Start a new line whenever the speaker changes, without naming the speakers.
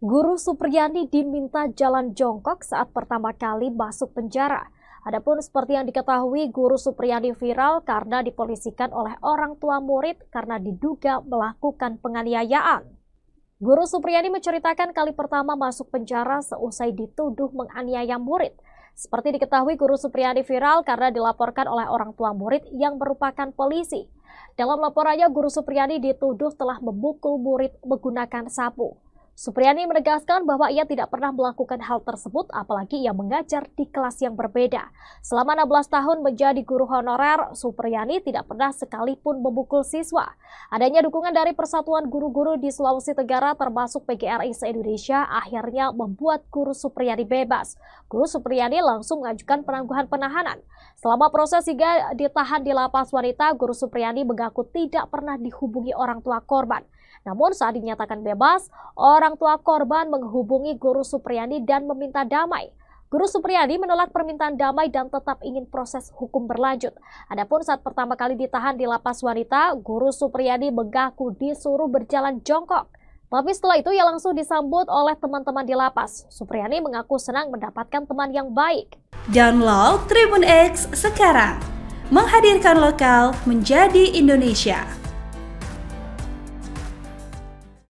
Guru Supriyani diminta jalan jongkok saat pertama kali masuk penjara. Adapun seperti yang diketahui, Guru Supriyani viral karena dipolisikan oleh orang tua murid karena diduga melakukan penganiayaan. Guru Supriyani menceritakan kali pertama masuk penjara seusai dituduh menganiaya murid. Seperti diketahui, Guru Supriyani viral karena dilaporkan oleh orang tua murid yang merupakan polisi. Dalam laporannya, Guru Supriyani dituduh telah memukul murid menggunakan sapu. Supriyani menegaskan bahwa ia tidak pernah melakukan hal tersebut apalagi ia mengajar di kelas yang berbeda. Selama 16 tahun menjadi guru honorer, Supriyani tidak pernah sekalipun memukul siswa. Adanya dukungan dari Persatuan Guru-Guru di Sulawesi Tenggara termasuk PGRI se-Indonesia akhirnya membuat guru Supriyani bebas. Guru Supriyani langsung mengajukan penangguhan penahanan. Selama proses hingga ditahan di lapas wanita, guru Supriyani mengaku tidak pernah dihubungi orang tua korban. Namun saat dinyatakan bebas, orang orang tua korban menghubungi Guru Supriyadi dan meminta damai. Guru Supriyadi menolak permintaan damai dan tetap ingin proses hukum berlanjut. Adapun saat pertama kali ditahan di lapas wanita, Guru Supriyadi mengaku disuruh berjalan jongkok. Tapi setelah itu ia langsung disambut oleh teman-teman di lapas. Supriyani mengaku senang mendapatkan teman yang baik.
Download Tribun X sekarang. Menghadirkan lokal menjadi Indonesia.